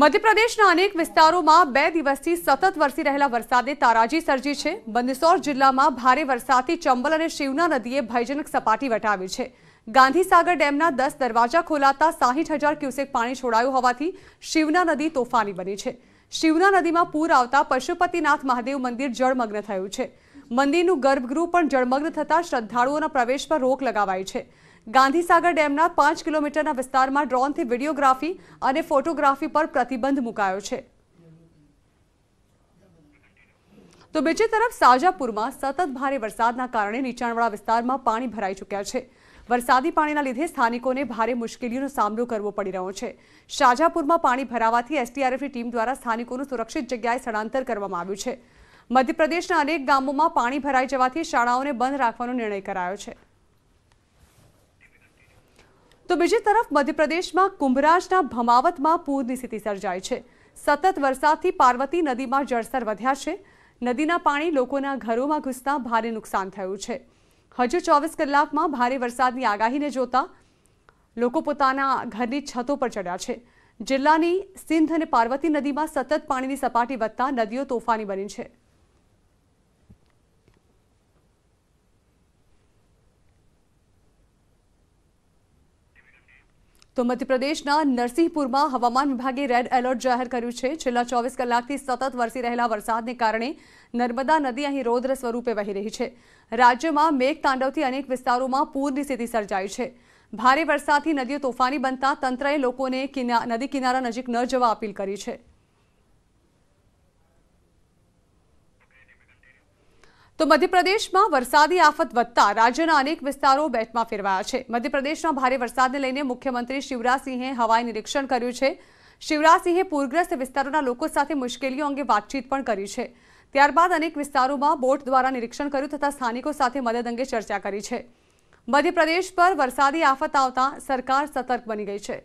મધ્યપ્રદેશના અનેક વિસ્તારોમાં બે દિવસથી સતત વર્ષી રહેલા વરસાદે તારાજી સરજી છે બંદિસૌર જિલ્લામાં ભારે વરસાદથી ચંબલ અને શિવના નદીએ ભયજનક સપાટી વટાવી છે ગાંધીસાગર ડેમના 10 દરવાજા ખોલાતા 60000 ક્યુસેક પાણી છોડાયું હોવાથી શિવના નદી તોફાની બની છે શિવના નદીમાં પૂર આવતા પશુપતિનાથ મહાદેવ મંદિર જળમગ્ન થયું છે મંદિરનું ગર્ભગૃહ પણ જળમગ્ન થતા શ્રદ્ધાળુઓનો પ્રવેશ પર રોક લગાવી છે ગાંધીસાગર ડેમના પાંચ કિલોમીટરના વિસ્તારમાં ડ્રોનથી વિડીયોગ્રાફી અને ફોટોગ્રાફી પર પ્રતિબંધ મુકાયો છે તો બીજી તરફ સાજાપુરમાં સતત ભારે વરસાદના કારણે નીચાણવાળા વિસ્તારમાં પાણી ભરાઈ ચૂક્યા છે વરસાદી પાણીના લીધે સ્થાનિકોને ભારે મુશ્કેલીઓનો સામનો કરવો પડી રહ્યો છે શાજાપુરમાં પાણી ભરાવાથી એસટીઆરએફની ટીમ દ્વારા સ્થાનિકોનું સુરક્ષિત જગ્યાએ સ્થળાંતર કરવામાં આવ્યું છે મધ્યપ્રદેશના અનેક ગામોમાં પાણી ભરાઈ જવાથી શાળાઓને બંધ રાખવાનો નિર્ણય કરાયો છે તો બીજી તરફ મધ્યપ્રદેશમાં કુંભરાશના ભમાવતમાં પૂરી સ્થિતિ સર્જાય છે સતત વર્ષાથી પાર્વતી નદીમાં જળસર્વધ્યા છે નદીના પાણી લોકોના ઘરોમાં घुसતા ભારે નુકસાન થયું છે હજુ 24 કલાકમાં ભારે વરસાદની આગાહીને જોતા લોકો પોતાના ઘરની છતઓ પર ચઢ્યા છે જિલ્લાની સિંધ અને પાર્વતી નદીમાં સતત પાણીની સપાટી વધતા નદીઓ તોફાની બની છે તો મધ્યપ્રદેશના નરસિંહપુરમાં હવામાન વિભાગે રેડ એલર્ટ જાહેર કર્યું છે છેલ્લા ચોવીસ કલાકથી સતત વરસી રહેલા વરસાદને કારણે નર્મદા નદી અહીં રોદ્ર સ્વરૂપે વહી રહી છે રાજ્યમાં મેઘતાંડવથી અનેક વિસ્તારોમાં પૂરની સ્થિતિ સર્જાઈ છે ભારે વરસાદથી નદીઓ તોફાની બનતા તંત્રએ લોકોને નદી કિનારા નજીક ન જવા અપીલ કરી છે તો મધ્યપ્રદેશમાં વરસાદી આફત વધતા રાજ્યના અનેક વિસ્તારો બેટમાં ફેરવાયા છે મધ્યપ્રદેશમાં ભારે વરસાદને લઈને મુખ્યમંત્રી શિવરાજસિંહે હવાઈ નિરીક્ષણ કર્યું છે શિવરાજસિંહે પૂરગ્રસ્ત વિસ્તારોના લોકો સાથે મુશ્કેલીઓ અંગે વાતચીત પણ કરી છે ત્યારબાદ અનેક વિસ્તારોમાં બોટ દ્વારા નિરીક્ષણ કર્યું તથા સ્થાનિકો સાથે મદદ અંગે ચર્ચા કરી છે મધ્યપ્રદેશ પર વરસાદી આફત આવતા સરકાર સતર્ક બની ગઈ છે